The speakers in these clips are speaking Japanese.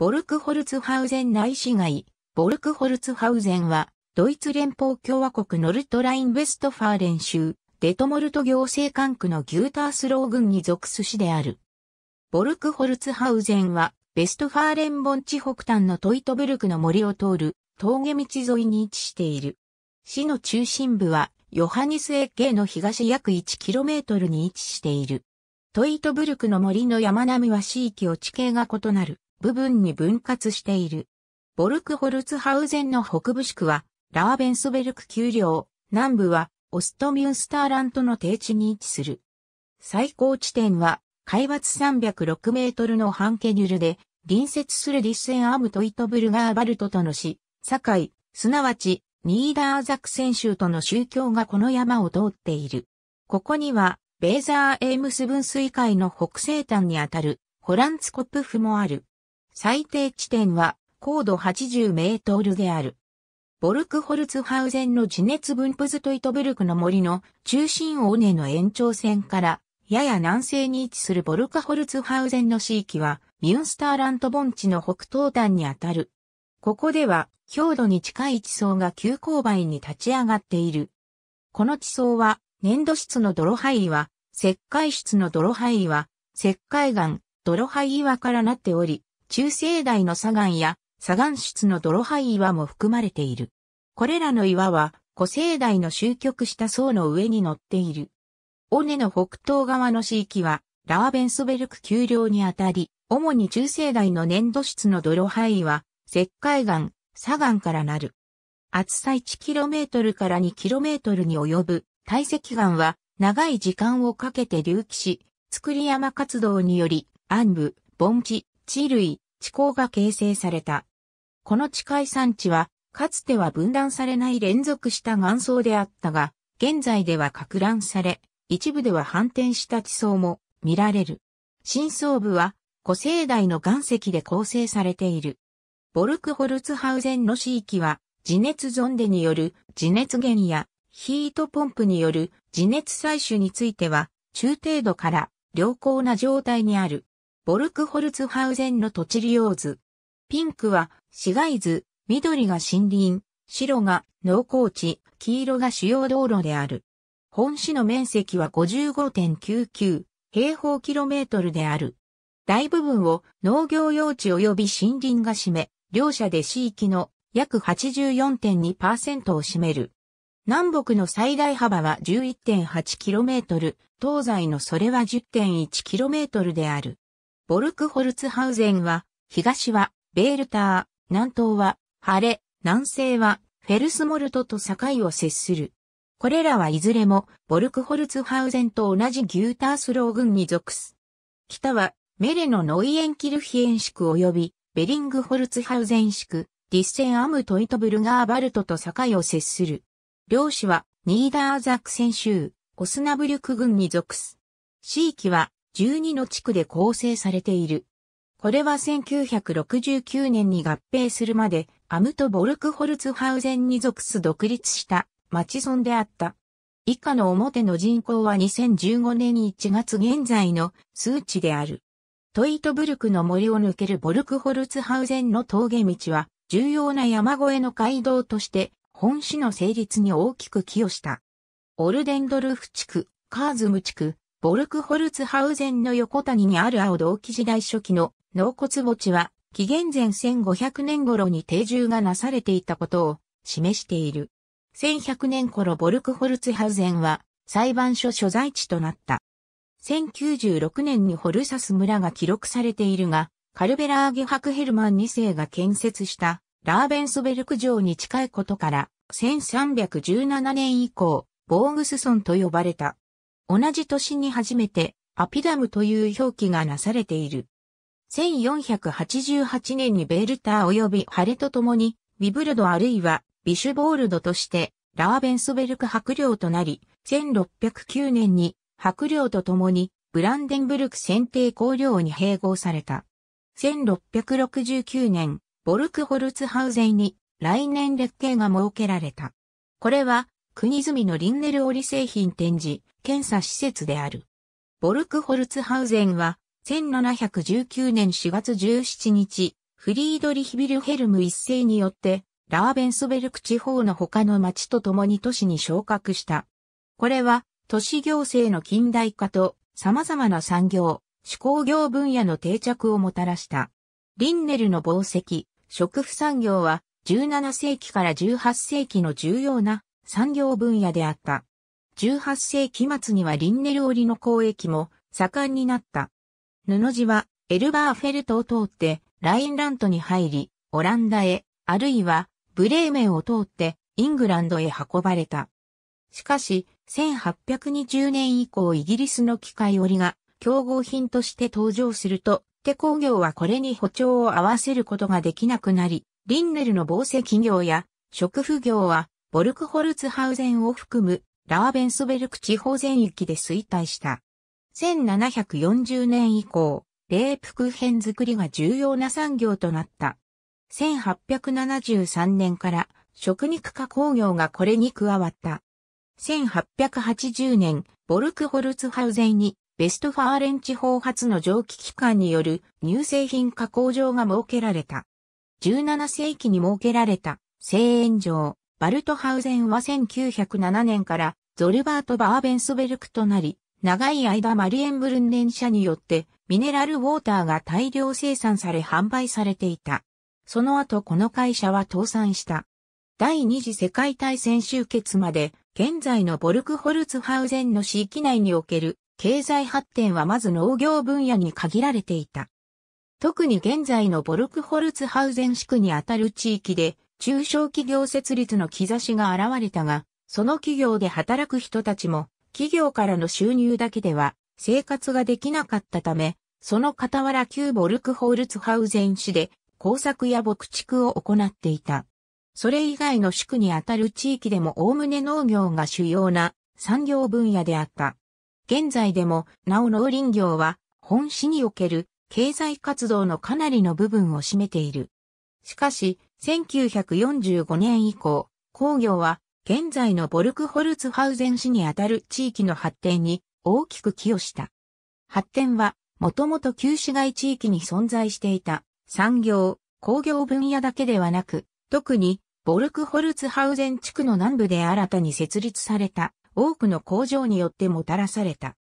ボルクホルツハウゼン内市街、ボルクホルツハウゼンは、ドイツ連邦共和国ノルトライン・ベストファーレン州、デトモルト行政管区のギュータースロー郡に属す市である。ボルクホルツハウゼンは、ベストファーレン盆地北端のトイトブルクの森を通る峠道沿いに位置している。市の中心部は、ヨハニスエッゲーの東約 1km に位置している。トイトブルクの森の山並みは地域を地形が異なる。部分に分割している。ボルクホルツハウゼンの北部宿は、ラーベンソベルク丘陵、南部は、オストミュンスターラントの低地に位置する。最高地点は、海抜306メートルのハンケニュルで、隣接するリッセンアムトイトブルガーバルトとの市、境、すなわち、ニーダーザクセン州との宗教がこの山を通っている。ここには、ベーザーエームス分水海の北西端にあたる、ホランツコップフもある。最低地点は高度80メートルである。ボルクホルツハウゼンの地熱分布図とイトブルクの森の中心尾根の延長線からやや南西に位置するボルクホルツハウゼンの地域はミュンスターラント盆地の北東端にあたる。ここでは強度に近い地層が急勾配に立ち上がっている。この地層は粘土質の泥灰岩、石灰質の泥灰岩、石灰岩、泥灰岩からなっており、中生代の砂岩や砂岩質の泥灰岩も含まれている。これらの岩は古生代の終局した層の上に乗っている。尾根の北東側の地域はラーベンスベルク丘陵にあたり、主に中生代の粘土質の泥灰は、石灰岩、砂岩からなる。厚さ 1km から 2km に及ぶ堆積岩は、長い時間をかけて隆起し、作り山活動により、暗部、盆地、地類、地項が形成された。この地海産地は、かつては分断されない連続した岩層であったが、現在では拡乱され、一部では反転した地層も見られる。深層部は古生代の岩石で構成されている。ボルクホルツハウゼンの地域は、地熱ゾンデによる地熱源やヒートポンプによる地熱採取については、中程度から良好な状態にある。ボルクホルツハウゼンの土地利用図。ピンクは市街図、緑が森林、白が農耕地、黄色が主要道路である。本市の面積は55.99平方キロメートルである。大部分を農業用地及び森林が占め、両者で地域の約84.2%を占める。南北の最大幅は 11.8km、東西のそれは 10.1km である。ボルクホルツハウゼンは、東はベールター、南東はハレ、南西はフェルスモルトと境を接する。これらはいずれもボルクホルツハウゼンと同じギュータースロー軍に属す。北はメレのノイエンキルヒエン宿及びベリングホルツハウゼン宿、ディッセンアムトイトブルガーバルトと境を接する。両市はニーダーザクセン州、オスナブリュク軍に属す。地域は12の地区で構成されている。これは1969年に合併するまで、アムト・ボルクホルツハウゼンに属す独立した町村であった。以下の表の人口は2015年1月現在の数値である。トイトブルクの森を抜けるボルクホルツハウゼンの峠道は、重要な山越えの街道として、本市の成立に大きく寄与した。オルデンドルフ地区、カーズム地区、ボルクホルツハウゼンの横谷にある青銅器時代初期の納骨墓地は、紀元前1500年頃に定住がなされていたことを示している。1100年頃ボルクホルツハウゼンは裁判所所在地となった。1096年にホルサス村が記録されているが、カルベラーゲクヘルマン2世が建設したラーベンソベルク城に近いことから、1317年以降、ボーグス村と呼ばれた。同じ年に初めてアピダムという表記がなされている。1488年にベルター及びハレと共に、ビブルドあるいはビシュボールドとして、ラーベンスベルク白領となり、1609年に白領と共に、ブランデンブルク選定公領に併合された。1669年、ボルクホルツハウゼンに来年列系が設けられた。これは国住のリンネル織製品展示、検査施設である。ボルクホルツハウゼンは、1719年4月17日、フリードリヒビルヘルム一世によって、ラーベンスベルク地方の他の町と共に都市に昇格した。これは、都市行政の近代化と、様々な産業、手工業分野の定着をもたらした。リンネルの紡績、食婦産業は、17世紀から18世紀の重要な産業分野であった。18世紀末にはリンネル織の交易も盛んになった。布地はエルバーフェルトを通ってラインラントに入り、オランダへ、あるいはブレーメンを通ってイングランドへ運ばれた。しかし、1820年以降イギリスの機械織が競合品として登場すると、手工業はこれに歩調を合わせることができなくなり、リンネルの防紡企業や食婦業はボルクホルツハウゼンを含むラーベンスベルク地方全域で衰退した。1740年以降、レープクーヘン作りが重要な産業となった。1873年から食肉加工業がこれに加わった。1880年、ボルクホルツハウゼンにベストファーレン地方発の蒸気機関による乳製品加工場が設けられた。17世紀に設けられた製塩場。バルトハウゼンは1907年からゾルバート・バーベンスベルクとなり、長い間マリエンブルン電車によってミネラルウォーターが大量生産され販売されていた。その後この会社は倒産した。第二次世界大戦終結まで、現在のボルクホルツハウゼンの市域内における経済発展はまず農業分野に限られていた。特に現在のボルクホルツハウゼン地区にあたる地域で中小企業設立の兆しが現れたが、その企業で働く人たちも、企業からの収入だけでは生活ができなかったため、その傍ら旧ボルクホールツハウゼン市で工作や牧畜を行っていた。それ以外の宿にあたる地域でも概ね農業が主要な産業分野であった。現在でも、なお農林業は本市における経済活動のかなりの部分を占めている。しかし、1945年以降、工業は現在のボルクホルツハウゼン市にあたる地域の発展に大きく寄与した。発展は、もともと旧市街地域に存在していた産業、工業分野だけではなく、特にボルクホルツハウゼン地区の南部で新たに設立された多くの工場によってもたらされた。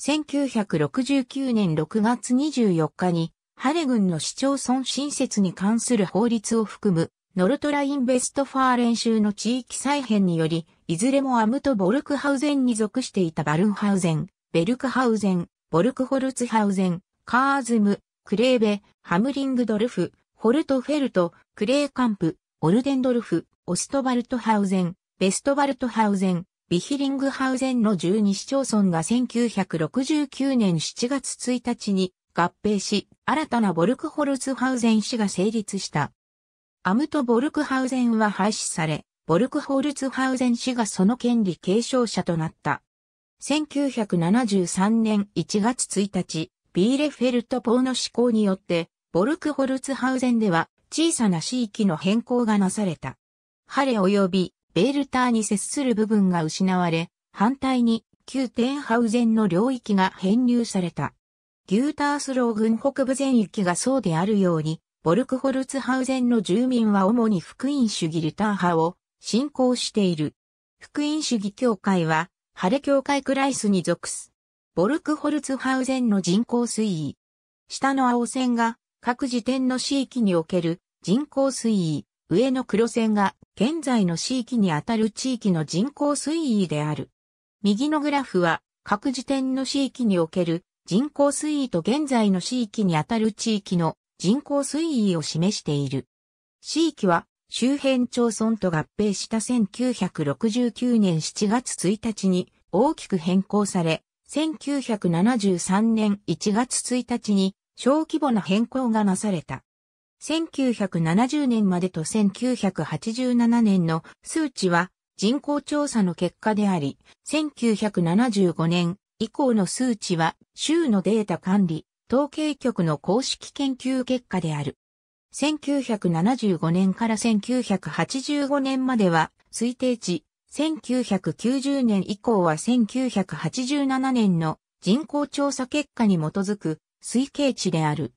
1969年6月24日にハレ郡の市町村新設に関する法律を含む、ノルトラインベストファー練習の地域再編により、いずれもアムとボルクハウゼンに属していたバルンハウゼン、ベルクハウゼン、ボルクホルツハウゼン、カーズム、クレーベ、ハムリングドルフ、ホルトフェルト、クレーカンプ、オルデンドルフ、オストバルトハウゼン、ベストバルトハウゼン、ビヒリングハウゼンの12市町村が1969年7月1日に合併し、新たなボルクホルツハウゼン市が成立した。アムトボルクハウゼンは廃止され、ボルクホルツハウゼン市がその権利継承者となった。1973年1月1日、ビーレフェルト法の施行によって、ボルクホルツハウゼンでは小さな市域の変更がなされた。ハレ及びベールターに接する部分が失われ、反対に旧テンハウゼンの領域が編入された。ギュータースロー郡北部全域がそうであるように、ボルクホルツハウゼンの住民は主に福音主義ルター派を信仰している。福音主義教会は、ハレ教会クライスに属す。ボルクホルツハウゼンの人口推移。下の青線が各時点の地域における人口推移。上の黒線が現在の地域にあたる地域の人口推移である。右のグラフは各時点の地域における人口推移と現在の地域にあたる地域の人口推移を示している。地域は周辺町村と合併した1969年7月1日に大きく変更され、1973年1月1日に小規模な変更がなされた。1970年までと1987年の数値は人口調査の結果であり、1975年以降の数値は州のデータ管理、統計局の公式研究結果である。1975年から1985年までは推定値、1990年以降は1987年の人口調査結果に基づく推計値である。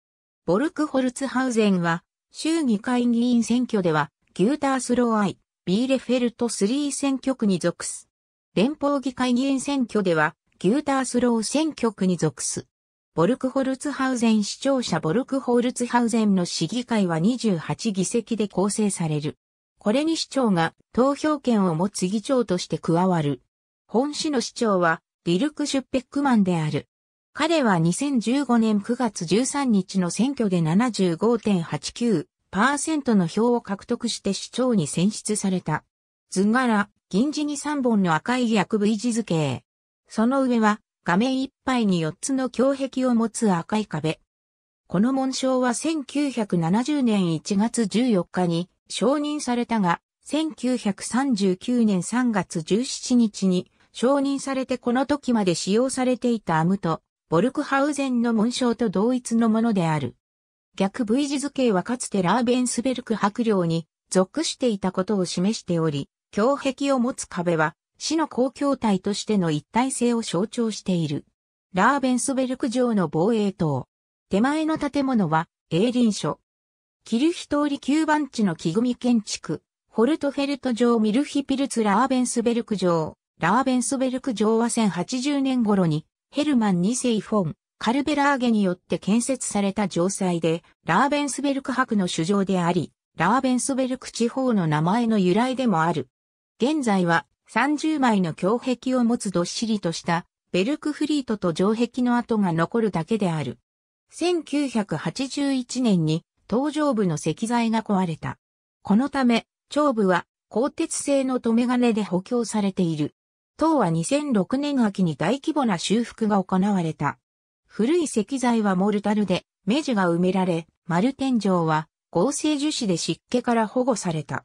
ボルクホルツハウゼンは州議会議員選挙ではギュータースローアイ、ビーレフェルト3選挙区に属す。連邦議会議員選挙ではギュータースロー選挙区に属す。ボルクホルツハウゼン市庁舎ボルクホルツハウゼンの市議会は28議席で構成される。これに市長が投票権を持つ議長として加わる。本市の市長はリルク・シュッペックマンである。彼は2015年9月13日の選挙で75.89%の票を獲得して市長に選出された。図柄、銀字に3本の赤い役部位置図形。その上は、画面いっぱいに4つの胸壁を持つ赤い壁。この紋章は1970年1月14日に承認されたが、1939年3月17日に承認されてこの時まで使用されていたアムと、ボルクハウゼンの紋章と同一のものである。逆 V 字図形はかつてラーベンスベルク伯領に属していたことを示しており、胸壁を持つ壁は市の公共体としての一体性を象徴している。ラーベンスベルク城の防衛塔。手前の建物は、リ林所。キルヒ通り9番地の木組建築、ホルトフェルト城ミルヒピルツラーベンスベルク城。ラーベンスベルク城は1080年頃に、ヘルマン2世フォン、カルベラーゲによって建設された城塞で、ラーベンスベルク博の主城であり、ラーベンスベルク地方の名前の由来でもある。現在は30枚の胸壁を持つどっしりとしたベルクフリートと城壁の跡が残るだけである。1981年に東上部の石材が壊れた。このため、長部は鋼鉄製の留め金で補強されている。塔は2006年秋に大規模な修復が行われた。古い石材はモルタルで、目地が埋められ、丸天井は合成樹脂で湿気から保護された。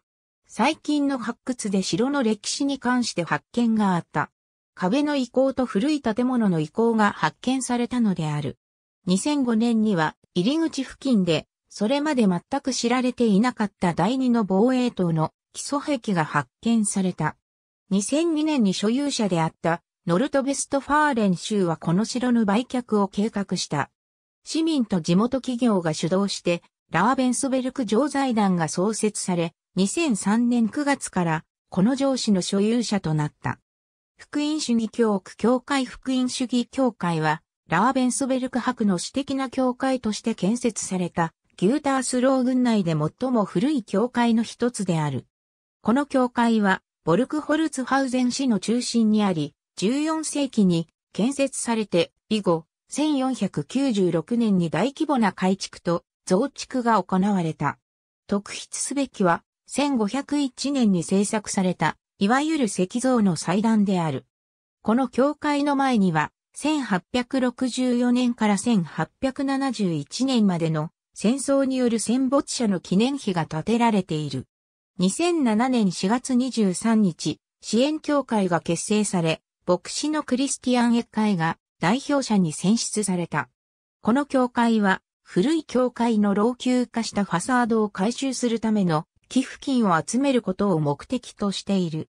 最近の発掘で城の歴史に関して発見があった。壁の遺構と古い建物の遺構が発見されたのである。2005年には入り口付近で、それまで全く知られていなかった第二の防衛塔の基礎壁が発見された。2002年に所有者であったノルトベストファーレン州はこの城の売却を計画した。市民と地元企業が主導して、ラーベンスベルク城財団が創設され、2003年9月からこの上司の所有者となった。福音主義教区教会福音主義教会は、ラーベンスベルク博の私的な教会として建設された、ギュータースロー郡内で最も古い教会の一つである。この教会は、ボルクホルツハウゼン市の中心にあり、14世紀に建設されて、以後、1496年に大規模な改築と増築が行われた。特筆すべきは、1501年に制作された、いわゆる石像の祭壇である。この教会の前には、1864年から1871年までの戦争による戦没者の記念碑が建てられている。2007年4月23日、支援協会が結成され、牧師のクリスティアン・エッカイが代表者に選出された。この教会は、古い教会の老朽化したファサードを改修するための寄付金を集めることを目的としている。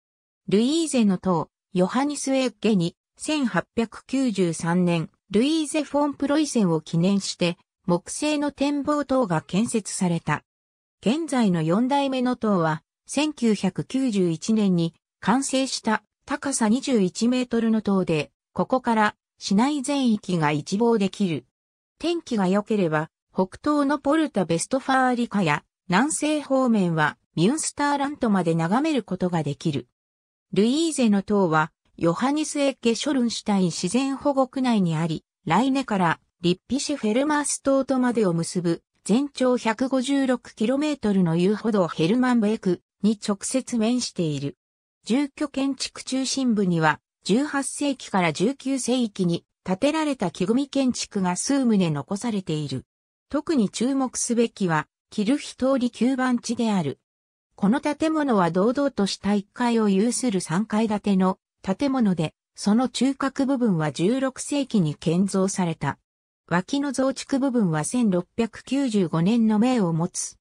ルイーゼの塔、ヨハニス・エッゲに、1893年、ルイーゼ・フォン・プロイセンを記念して、木製の展望塔が建設された。現在の4代目の塔は、1991年に完成した高さ21メートルの塔で、ここから市内全域が一望できる。天気が良ければ、北東のポルタ・ベストファーリカや南西方面はミュンスターラントまで眺めることができる。ルイーゼの塔は、ヨハニスエッケ・ショルンシュタイン自然保護区内にあり、ライネからリッピシュフェルマース島とまでを結ぶ全長 156km の遊歩道ヘルマンベクに直接面している。住居建築中心部には18世紀から19世紀に建てられた木組建築が数棟残されている。特に注目すべきはキルヒ通り9番地である。この建物は堂々とした1階を有する3階建ての建物で、その中核部分は16世紀に建造された。脇の増築部分は1695年の名を持つ。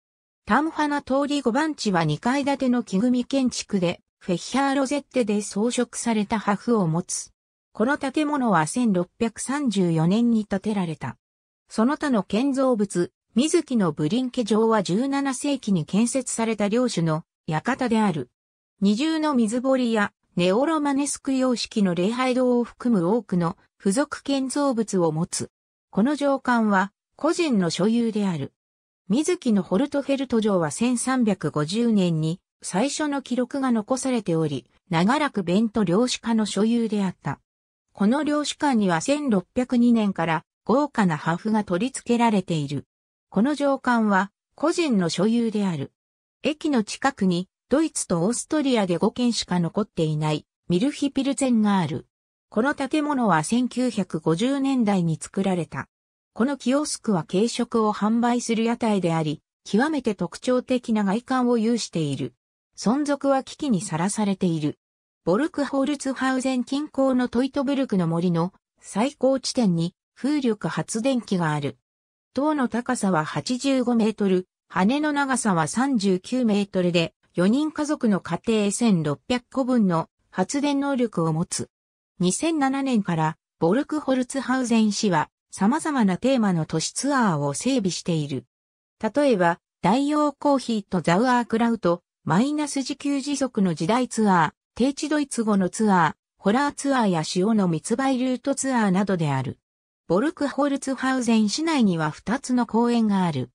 タムハナ通り5番地は2階建ての木組建築で、フェヒャーロゼッテで装飾された破風を持つ。この建物は1634年に建てられた。その他の建造物、水木のブリンケ城は17世紀に建設された領主の館である。二重の水堀やネオロマネスク様式の礼拝堂を含む多くの付属建造物を持つ。この城館は個人の所有である。水木のホルトフェルト城は1350年に最初の記録が残されており、長らく弁と領主家の所有であった。この領主館には1602年から豪華な破風が取り付けられている。この上官は個人の所有である。駅の近くにドイツとオーストリアで5軒しか残っていないミルヒピルゼンがある。この建物は1950年代に作られた。このキオスクは軽食を販売する屋台であり、極めて特徴的な外観を有している。存続は危機にさらされている。ボルクホールツハウゼン近郊のトイトブルクの森の最高地点に風力発電機がある。塔の高さは85メートル、羽の長さは39メートルで、4人家族の家庭1600個分の発電能力を持つ。2007年からボルクホルツハウゼン市は様々なテーマの都市ツアーを整備している。例えば、大洋コーヒーとザウアークラウト、マイナス自給自足の時代ツアー、低地ドイツ語のツアー、ホラーツアーや塩の密売ルートツアーなどである。ボルクホルツハウゼン市内には2つの公園がある。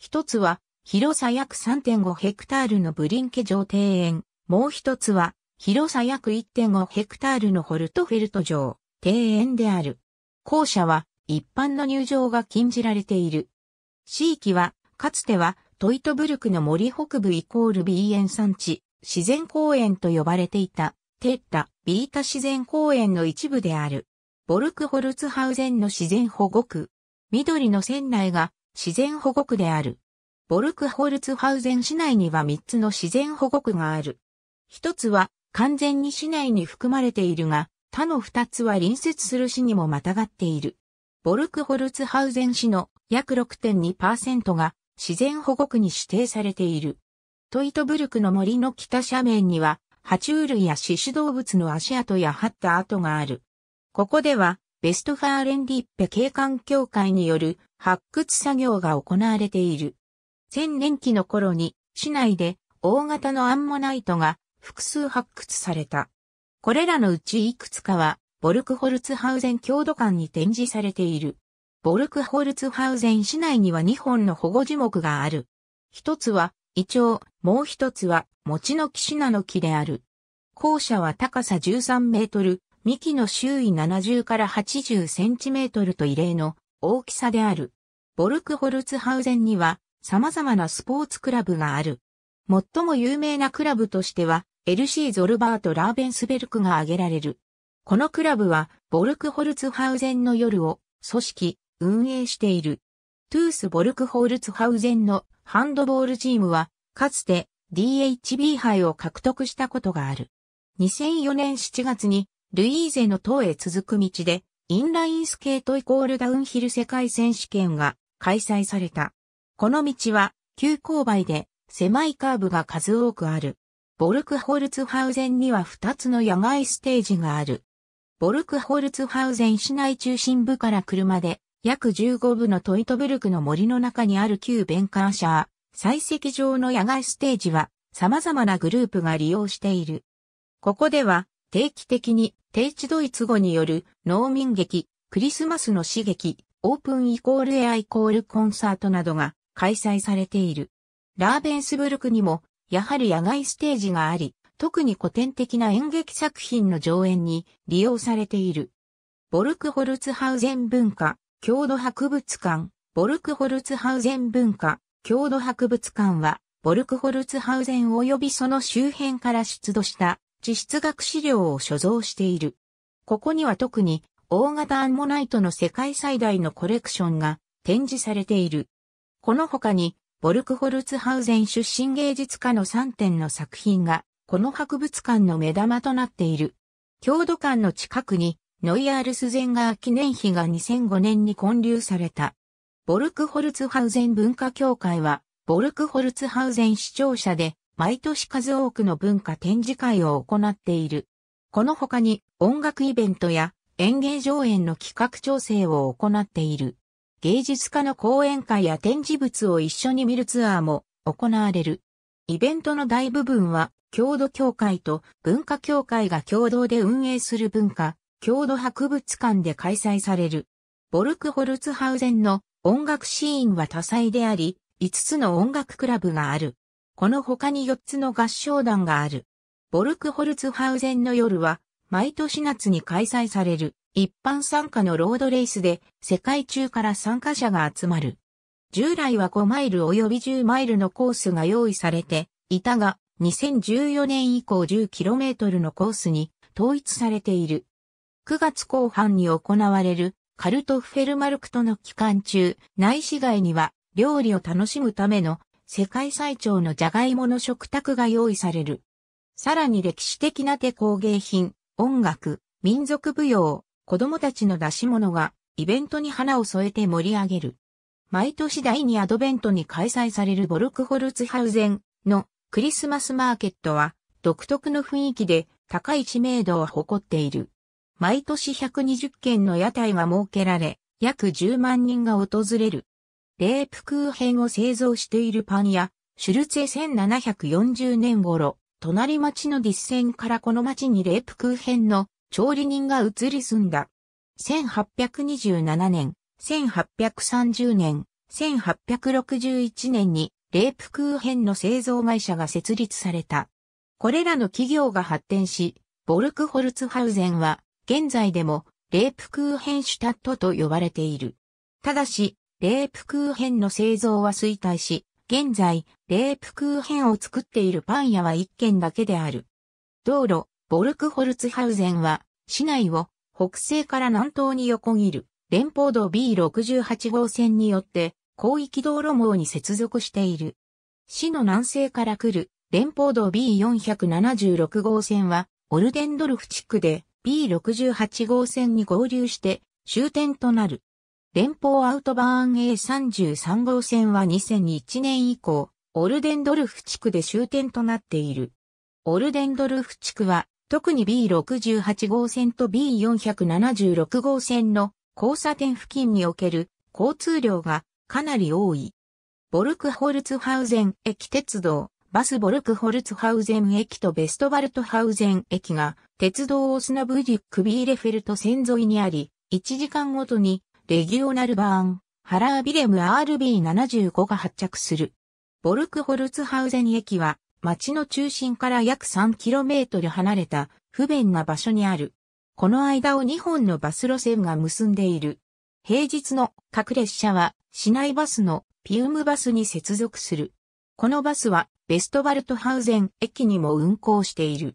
一つは、広さ約3.5ヘクタールのブリンケ城庭園。もう一つは、広さ約1.5ヘクタールのホルトフェルト城庭園である。校舎は、一般の入場が禁じられている。地域は、かつては、トイトブルクの森北部イコール B 園産地、自然公園と呼ばれていた、テッタ、ビータ自然公園の一部である。ボルクホルツハウゼンの自然保護区。緑の船内が自然保護区である。ボルクホルツハウゼン市内には3つの自然保護区がある。1つは完全に市内に含まれているが、他の2つは隣接する市にもまたがっている。ボルクホルツハウゼン市の約6.2%が自然保護区に指定されている。トイトブルクの森の北斜面には、爬虫類や獅子動物の足跡や張った跡がある。ここでは、ベストファーレンディッペ景観協会による発掘作業が行われている。千年期の頃に市内で大型のアンモナイトが複数発掘された。これらのうちいくつかはボルクホルツハウゼン郷土館に展示されている。ボルクホルツハウゼン市内には2本の保護樹木がある。一つはイチョウ、もう一つは餅の木シナの木である。校舎は高さ13メートル、幹の周囲70から80センチメートルと異例の大きさである。ボルクホルツハウゼンには様々なスポーツクラブがある。最も有名なクラブとしては、LC ゾルバート・ラーベンスベルクが挙げられる。このクラブは、ボルクホルツハウゼンの夜を、組織、運営している。トゥース・ボルクホルツハウゼンのハンドボールチームは、かつて DHB 杯を獲得したことがある。2004年7月にルイーゼの塔へ続く道で、インラインスケートイコールダウンヒル世界選手権が開催された。この道は、急勾配で、狭いカーブが数多くある。ボルクホルツハウゼンには2つの野外ステージがある。ボルクホルツハウゼン市内中心部から車で約15部のトイトブルクの森の中にある旧ベンカーシャー、採石場の野外ステージは様々なグループが利用している。ここでは定期的に定地ドイツ語による農民劇、クリスマスの刺激、オープンイコールエアイコールコンサートなどが開催されている。ラーベンスブルクにも、やはり野外ステージがあり、特に古典的な演劇作品の上演に利用されている。ボルクホルツハウゼン文化、郷土博物館、ボルクホルツハウゼン文化、郷土博物館は、ボルクホルツハウゼン及びその周辺から出土した地質学資料を所蔵している。ここには特に大型アンモナイトの世界最大のコレクションが展示されている。この他に、ボルクホルツハウゼン出身芸術家の3点の作品が、この博物館の目玉となっている。郷土館の近くに、ノイアールスゼンガー記念碑が2005年に建立された。ボルクホルツハウゼン文化協会は、ボルクホルツハウゼン視聴者で、毎年数多くの文化展示会を行っている。この他に音楽イベントや演芸上演の企画調整を行っている。芸術家の講演会や展示物を一緒に見るツアーも行われる。イベントの大部分は、郷土協会と文化協会が共同で運営する文化、郷土博物館で開催される。ボルクホルツハウゼンの音楽シーンは多彩であり、5つの音楽クラブがある。この他に4つの合唱団がある。ボルクホルツハウゼンの夜は、毎年夏に開催される一般参加のロードレースで世界中から参加者が集まる。従来は5マイル及び10マイルのコースが用意されていたが、2014年以降 10km のコースに統一されている。9月後半に行われるカルトフェルマルクとの期間中、内市街には料理を楽しむための世界最長のジャガイモの食卓が用意される。さらに歴史的な手工芸品、音楽、民族舞踊、子供たちの出し物がイベントに花を添えて盛り上げる。毎年第2アドベントに開催されるボルクホルツハウゼンのクリスマスマーケットは独特の雰囲気で高い知名度を誇っている。毎年120件の屋台が設けられ、約10万人が訪れる。レープクーヘンを製造しているパン屋、シュルツェ1740年頃、隣町のディッセンからこの町にレープクーヘンの調理人が移り住んだ。1827年、1830年、1861年にレープクーヘンの製造会社が設立された。これらの企業が発展し、ボルクホルツハウゼンは現在でもレープクーヘンシュタットと呼ばれている。ただし、レープクーヘンの製造は衰退し、現在、レープクーヘンを作っているパン屋は一軒だけである。道路、ボルクホルツハウゼンは、市内を北西から南東に横切る連邦道 B68 号線によって広域道路網に接続している。市の南西から来る連邦道 B476 号線はオルデンドルフ地区で B68 号線に合流して終点となる。連邦アウトバーン A33 号線は2001年以降、オルデンドルフ地区で終点となっている。オルデンドルフ地区は、特に B68 号線と B476 号線の交差点付近における交通量がかなり多い。ボルクホルツハウゼン駅鉄道、バスボルクホルツハウゼン駅とベストバルトハウゼン駅が鉄道オスナブリュックビーレフェルト線沿いにあり、1時間ごとにレギオナルバーン、ハラービレム RB75 が発着する。ボルクホルツハウゼン駅は、町の中心から約 3km 離れた不便な場所にある。この間を2本のバス路線が結んでいる。平日の各列車は市内バスのピウムバスに接続する。このバスはベストバルトハウゼン駅にも運行している。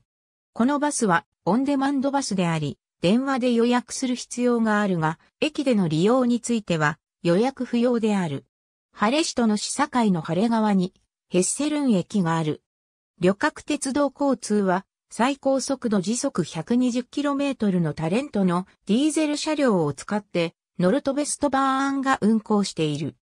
このバスはオンデマンドバスであり、電話で予約する必要があるが、駅での利用については予約不要である。ハレ市との市境の晴れ側にヘッセルン駅がある。旅客鉄道交通は最高速度時速 120km のタレントのディーゼル車両を使ってノルトベストバーンが運行している。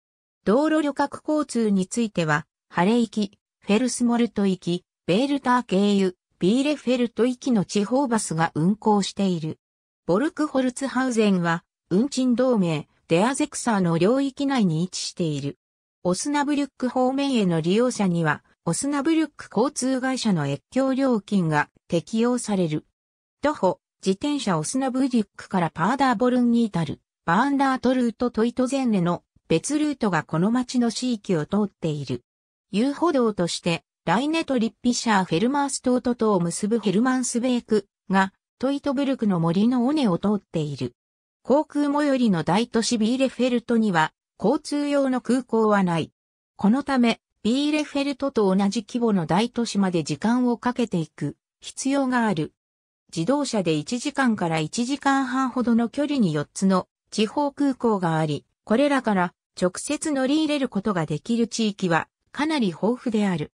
道路旅客交通については、ハレ行き、フェルスモルト行き、ベールター経由、ビーレフェルト行きの地方バスが運行している。ボルクホルツハウゼンは、運賃同盟、デアゼクサーの領域内に位置している。オスナブリュック方面への利用者には、オスナブリュック交通会社の越境料金が適用される。徒歩、自転車オスナブリュックからパーダーボルンに至る、バーンダートルートトイトゼンネの別ルートがこの町の地域を通っている。遊歩道として、ライネとリッピシャーフェルマーストートとを結ぶヘルマンスベークがトイトブルクの森の尾根を通っている。航空最寄りの大都市ビーレフェルトには、交通用の空港はない。このため、ビーレフェルトと同じ規模の大都市まで時間をかけていく必要がある。自動車で1時間から1時間半ほどの距離に4つの地方空港があり、これらから直接乗り入れることができる地域はかなり豊富である。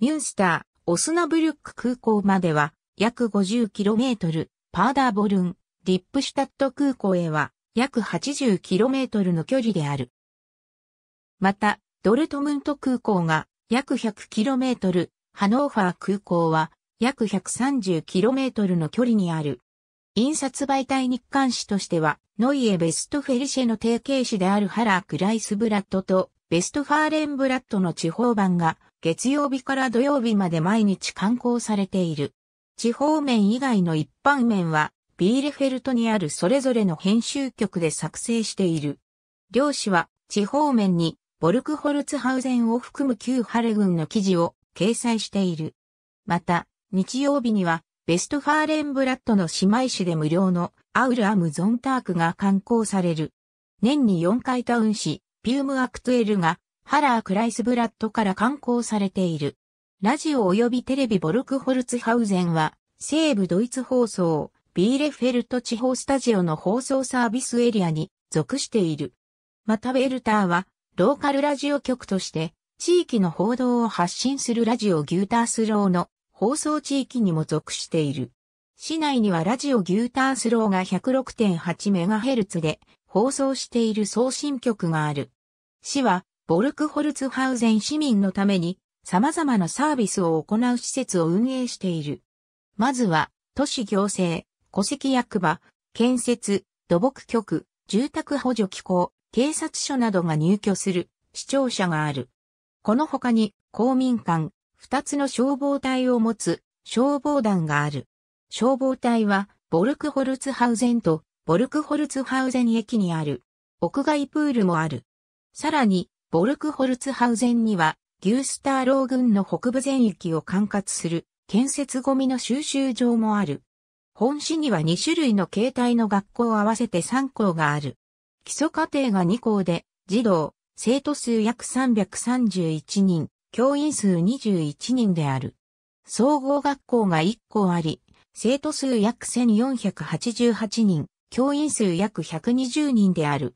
ミュンスター、オスナブルック空港までは約 50km、パーダーボルン、ディップシュタット空港へは約 80km の距離である。また、ドルトムント空港が約 100km、ハノーファー空港は約 130km の距離にある。印刷媒体日刊誌としては、ノイエ・ベストフェリシェの提携誌であるハラー・クライスブラッドとベストファーレンブラッドの地方版が月曜日から土曜日まで毎日刊行されている。地方面以外の一般面は、ビーレフェルトにあるそれぞれの編集局で作成している。両紙は、地方面に、ボルクホルツハウゼンを含む旧ハレ軍の記事を掲載している。また、日曜日には、ベストファーレンブラッドの姉妹誌で無料のアウル・アム・ゾンタークが刊行される。年に4回タウン誌、ピューム・アクトエルが、ハラー・クライスブラッドから刊行されている。ラジオ及びテレビボルクホルツハウゼンは、西部ドイツ放送、ビーレフェルト地方スタジオの放送サービスエリアに属している。またウェルターは、ローカルラジオ局として、地域の報道を発信するラジオギュータースローの放送地域にも属している。市内にはラジオギュータースローが 106.8MHz で放送している送信局がある。市は、ボルクホルツハウゼン市民のために様々なサービスを行う施設を運営している。まずは、都市行政、戸籍役場、建設、土木局、住宅補助機構、警察署などが入居する、市庁舎がある。この他に、公民館、二つの消防隊を持つ、消防団がある。消防隊は、ボルクホルツハウゼンと、ボルクホルツハウゼン駅にある、屋外プールもある。さらに、ボルクホルツハウゼンには、ギュースターロー軍の北部全域を管轄する建設ゴミの収集場もある。本市には2種類の形態の学校合わせて3校がある。基礎課程が2校で、児童、生徒数約331人、教員数21人である。総合学校が1校あり、生徒数約1488人、教員数約120人である。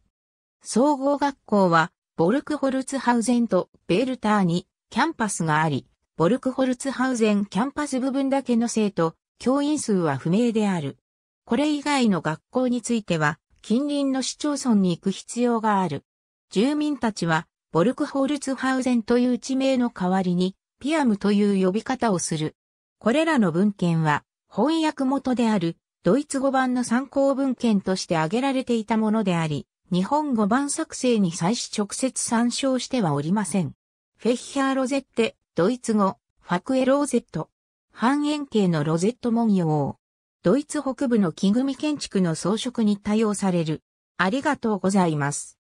総合学校はボルクホルツハウゼンとベルターにキャンパスがあり、ボルクホルツハウゼンキャンパス部分だけの生徒、教員数は不明である。これ以外の学校については、近隣の市町村に行く必要がある。住民たちは、ボルクホルツハウゼンという地名の代わりに、ピアムという呼び方をする。これらの文献は、翻訳元である、ドイツ語版の参考文献として挙げられていたものであり、日本語版作成に際し直接参照してはおりません。フェッヒャーロゼッテ、ドイツ語、ファクエローゼット。半円形のロゼット文様。ドイツ北部の木組建築の装飾に多用される。ありがとうございます。